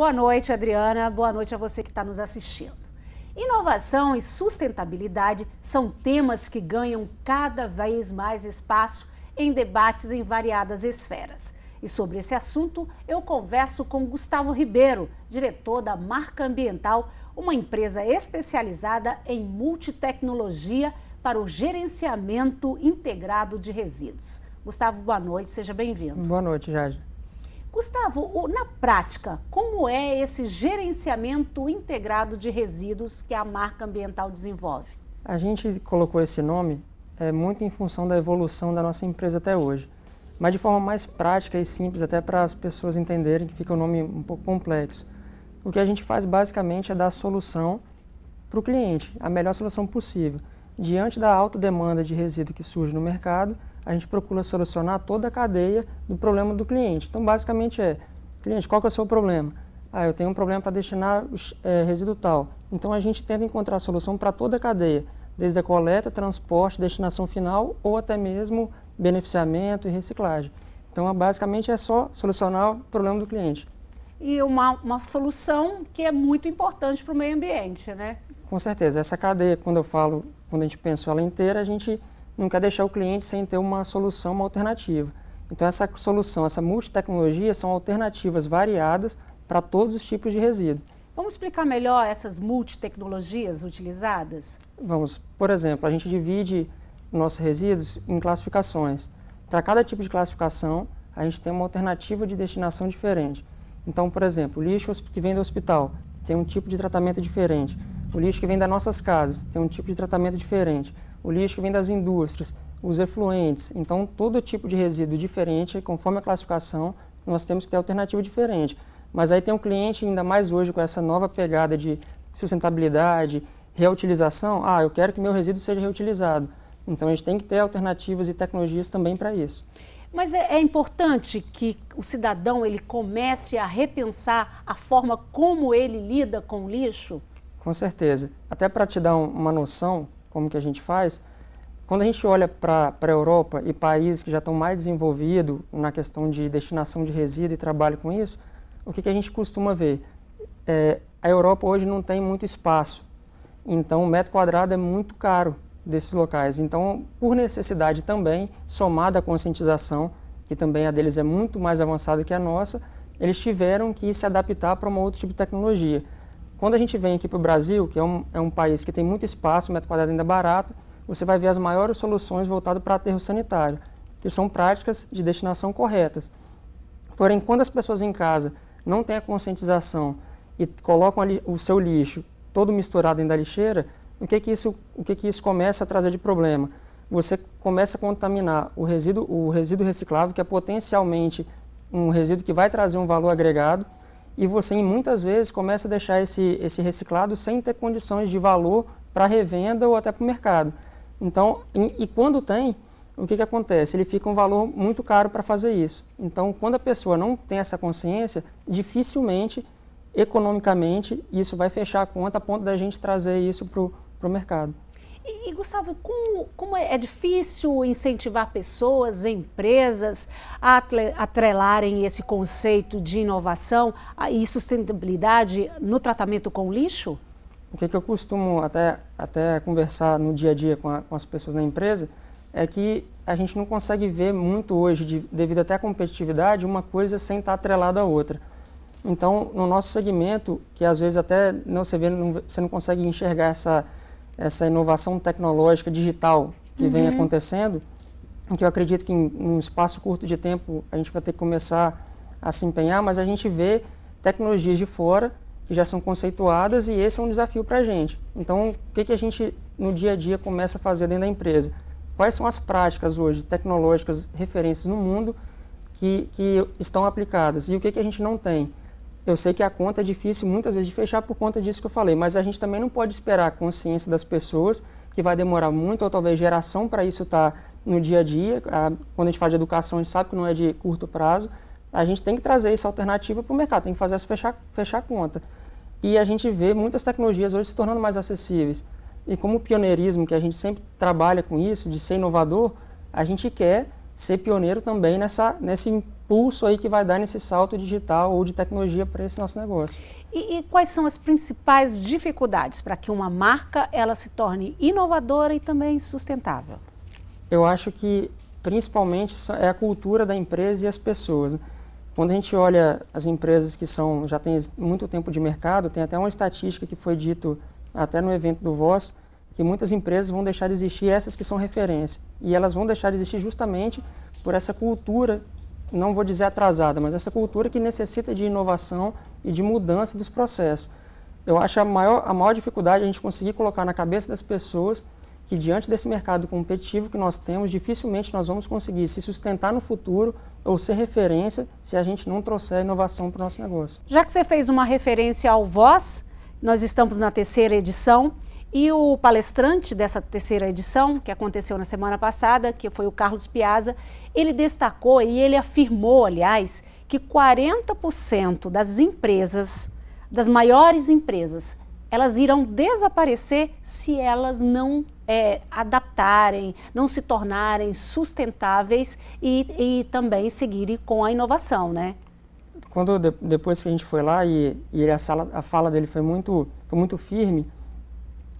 Boa noite, Adriana. Boa noite a você que está nos assistindo. Inovação e sustentabilidade são temas que ganham cada vez mais espaço em debates em variadas esferas. E sobre esse assunto, eu converso com Gustavo Ribeiro, diretor da Marca Ambiental, uma empresa especializada em multitecnologia para o gerenciamento integrado de resíduos. Gustavo, boa noite, seja bem-vindo. Boa noite, Jade. Gustavo, na prática, como é esse gerenciamento integrado de resíduos que a marca ambiental desenvolve? A gente colocou esse nome é, muito em função da evolução da nossa empresa até hoje, mas de forma mais prática e simples, até para as pessoas entenderem que fica um nome um pouco complexo. O que a gente faz basicamente é dar solução para o cliente, a melhor solução possível. Diante da alta demanda de resíduo que surge no mercado, a gente procura solucionar toda a cadeia do problema do cliente. Então, basicamente é, cliente, qual que é o seu problema? Ah, eu tenho um problema para destinar é, resíduo tal. Então, a gente tenta encontrar a solução para toda a cadeia, desde a coleta, transporte, destinação final ou até mesmo beneficiamento e reciclagem. Então, é, basicamente é só solucionar o problema do cliente. E uma, uma solução que é muito importante para o meio ambiente, né? Com certeza. Essa cadeia, quando eu falo, quando a gente pensa ela inteira, a gente não quer deixar o cliente sem ter uma solução, uma alternativa. Então essa solução, essa multitecnologia são alternativas variadas para todos os tipos de resíduo. Vamos explicar melhor essas multitecnologias utilizadas? Vamos. Por exemplo, a gente divide nossos resíduos em classificações. Para cada tipo de classificação, a gente tem uma alternativa de destinação diferente. Então, por exemplo, o lixo que vem do hospital tem um tipo de tratamento diferente. O lixo que vem das nossas casas tem um tipo de tratamento diferente o lixo que vem das indústrias, os efluentes. Então, todo tipo de resíduo diferente, conforme a classificação, nós temos que ter alternativa diferente. Mas aí tem um cliente, ainda mais hoje, com essa nova pegada de sustentabilidade, reutilização. Ah, eu quero que meu resíduo seja reutilizado. Então, a gente tem que ter alternativas e tecnologias também para isso. Mas é, é, importante que o cidadão ele comece a repensar a forma como ele lida com o lixo? Com certeza. Até para te dar um, uma noção, como que a gente faz, quando a gente olha para a Europa e países que já estão mais desenvolvidos na questão de destinação de resíduo e trabalho com isso, o que, que a gente costuma ver? É, a Europa hoje não tem muito espaço, então o metro quadrado é muito caro desses locais. Então, por necessidade também, somada à conscientização, que também a deles é muito mais avançada que a nossa, eles tiveram que se adaptar para um outro tipo de tecnologia. Quando a gente vem aqui para o Brasil, que é um, é um país que tem muito espaço, metro quadrado ainda é barato, você vai ver as maiores soluções voltadas para aterro sanitário, que são práticas de destinação corretas. Porém, quando as pessoas em casa não têm a conscientização e colocam o seu lixo todo misturado dentro da lixeira, o que que isso, o que que isso começa a trazer de problema? Você começa a contaminar o resíduo, o resíduo reciclável, que é potencialmente um resíduo que vai trazer um valor agregado, e você muitas vezes começa a deixar esse, esse reciclado sem ter condições de valor para revenda ou até para o mercado. Então, e, e, quando tem, o que, que acontece? Ele fica um valor muito caro para fazer isso. Então, quando a pessoa não tem essa consciência, dificilmente, economicamente, isso vai fechar a conta a ponto da gente trazer isso para o mercado. E, e, Gustavo, como, como é, é difícil incentivar pessoas, empresas a atrelarem esse conceito de inovação e sustentabilidade no tratamento com lixo? O que, que eu costumo até, até conversar no dia a dia com, a, com as pessoas na empresa é que a gente não consegue ver muito hoje, de, devido até à competitividade, uma coisa sem estar atrelada à outra. Então, no nosso segmento, que às vezes até não, você, vê, não, você não consegue enxergar essa essa inovação tecnológica digital que uhum. vem acontecendo, que eu acredito que em um espaço curto de tempo a gente vai ter que começar a se empenhar, mas a gente vê tecnologias de fora que já são conceituadas e esse é um desafio para a gente. Então, o que, que a gente no dia a dia começa a fazer dentro da empresa? Quais são as práticas hoje tecnológicas referentes no mundo que, que estão aplicadas e o que, que a gente não tem? Eu sei que a conta é difícil muitas vezes de fechar por conta disso que eu falei, mas a gente também não pode esperar a consciência das pessoas, que vai demorar muito, ou talvez geração para isso estar tá no dia a dia. quando a gente fala de educação, a gente sabe que não é de curto prazo. A gente tem que trazer essa alternativa para o mercado, tem que fazer essa fechar, fechar a conta. E a gente vê muitas tecnologias hoje se tornando mais acessíveis. E como o pioneirismo, que a gente sempre trabalha com isso, de ser inovador, a gente quer ser pioneiro também nessa, nesse impulso aí que vai dar nesse salto digital ou de tecnologia para esse nosso negócio. E, e, quais são as principais dificuldades para que uma marca ela se torne inovadora e também sustentável? Eu acho que principalmente é a cultura da empresa e as pessoas. Né? Quando a gente olha as empresas que são já têm muito tempo de mercado, tem até uma estatística que foi dito até no evento do Voz, que muitas empresas vão deixar de existir essas que são referência. E elas vão deixar de existir justamente por essa cultura não vou dizer atrasada, mas essa cultura que necessita de inovação e de mudança dos processos. Eu acho a maior, a maior dificuldade a gente conseguir colocar na cabeça das pessoas que diante desse mercado competitivo que nós temos, dificilmente nós vamos conseguir se sustentar no futuro ou ser referência se a gente não trouxer inovação para o nosso negócio. Já que você fez uma referência ao Voz, nós estamos na terceira edição. E o palestrante dessa terceira edição, que aconteceu na semana passada, que foi o Carlos Piazza, ele destacou e ele afirmou, aliás, que 40% das empresas, das maiores empresas, elas irão desaparecer se elas não é, adaptarem, não se tornarem sustentáveis e, e também seguirem com a inovação, né? Quando depois que a gente foi lá e, e a, sala, a fala dele foi muito, foi muito firme,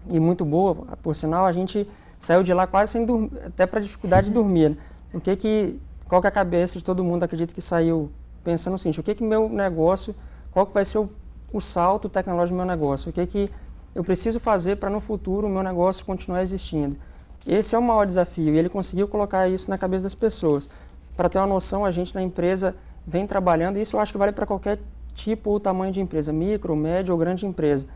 e muito boa, por sinal, a gente saiu de lá quase sem dormir, até para dificuldade de dormir. Né? O que que, qual que é a cabeça de todo mundo, acredito que saiu pensando assim, o que que meu negócio, qual que vai ser o, o salto tecnológico do meu negócio, o que que eu preciso fazer para no futuro o meu negócio continuar existindo. Esse é o maior desafio e ele conseguiu colocar isso na cabeça das pessoas. Para ter uma noção, a gente na empresa vem trabalhando, e isso eu acho que vale para qualquer tipo ou tamanho de empresa, micro, médio ou grande empresa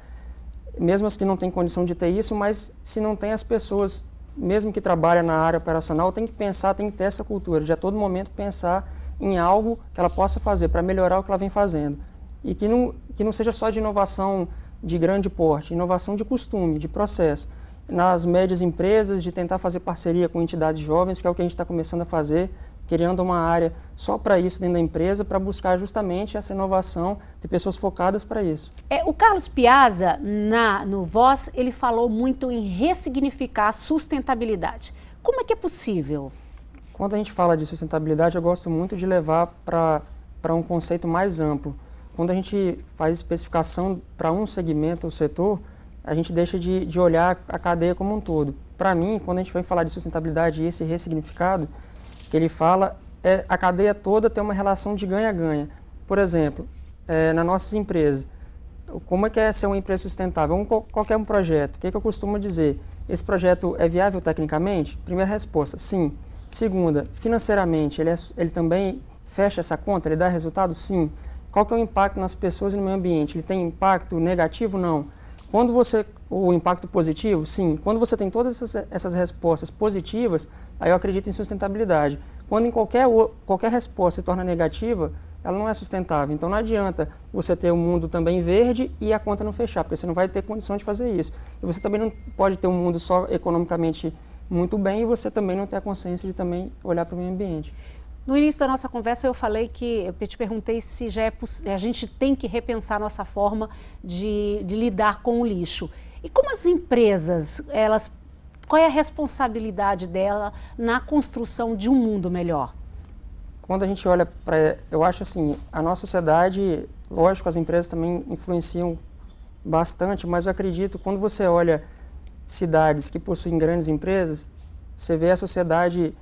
mesmo as que não têm condição de ter isso, mas se não tem as pessoas, mesmo que trabalham na área operacional, tem que pensar, tem que ter essa cultura, de a todo momento pensar em algo que ela possa fazer para melhorar o que ela vem fazendo. E que não, que não seja só de inovação de grande porte, inovação de costume, de processo. Nas médias empresas, de tentar fazer parceria com entidades jovens, que é o que a gente está começando a fazer, criando uma área só para isso dentro da empresa, para buscar justamente essa inovação de pessoas focadas para isso. É, o Carlos Piazza, na, no Voz, ele falou muito em ressignificar a sustentabilidade. Como é que é possível? Quando a gente fala de sustentabilidade, eu gosto muito de levar para um conceito mais amplo. Quando a gente faz especificação para um segmento ou setor, a gente deixa de, de olhar a cadeia como um todo. Para mim, quando a gente vai falar de sustentabilidade e esse ressignificado, que ele fala é a cadeia toda tem uma relação de ganha-ganha. Por exemplo, é, nas nossas empresas, como é que é ser uma empresa sustentável? Um, qualquer um projeto, o que, é que eu costumo dizer? Esse projeto é viável tecnicamente? Primeira resposta, sim. Segunda, financeiramente, ele, é, ele também fecha essa conta? Ele dá resultado? Sim. Qual que é o impacto nas pessoas e no meio ambiente? Ele tem impacto negativo? Não. Quando você, o impacto positivo? Sim. Quando você tem todas essas, essas respostas positivas, Aí eu acredito em sustentabilidade. Quando em qualquer, qualquer resposta se torna negativa, ela não é sustentável. Então não adianta você ter o um mundo também verde e a conta não fechar, porque você não vai ter condição de fazer isso. E você também não pode ter um mundo só economicamente muito bem e você também não ter a consciência de também olhar para o meio ambiente. No início da nossa conversa eu falei que eu te perguntei se já é a gente tem que repensar nossa forma de, de lidar com o lixo. E como as empresas elas qual é a responsabilidade dela na construção de um mundo melhor? Quando a gente olha para. Eu acho assim, a nossa sociedade, lógico, as empresas também influenciam bastante, mas eu acredito quando você olha cidades que possuem grandes empresas, você vê a sociedade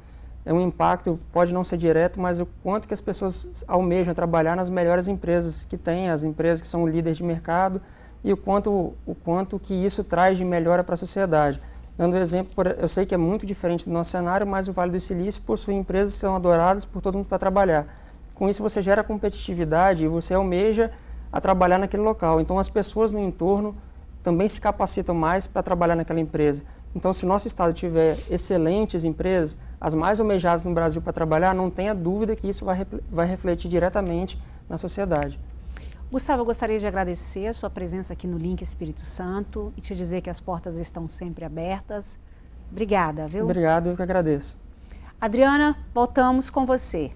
é um impacto pode não ser direto, mas o quanto que as pessoas almejam trabalhar nas melhores empresas que têm, as empresas que são líderes de mercado e o quanto o quanto que isso traz de melhora para a sociedade. Dando exemplo, eu sei que é muito diferente do nosso cenário, mas o Vale do Silício possui empresas que são adoradas por todo mundo para trabalhar. Com isso você gera competitividade e você almeja a trabalhar naquele local. Então as pessoas no entorno também se capacitam mais para trabalhar naquela empresa. Então se nosso estado tiver excelentes empresas, as mais almejadas no Brasil para trabalhar, não tenha dúvida que isso vai, vai refletir diretamente na sociedade. Gustavo, eu gostaria de agradecer a sua presença aqui no Link Espírito Santo e te dizer que as portas estão sempre abertas. Obrigada, viu? Obrigado, eu que agradeço. Adriana, voltamos com você.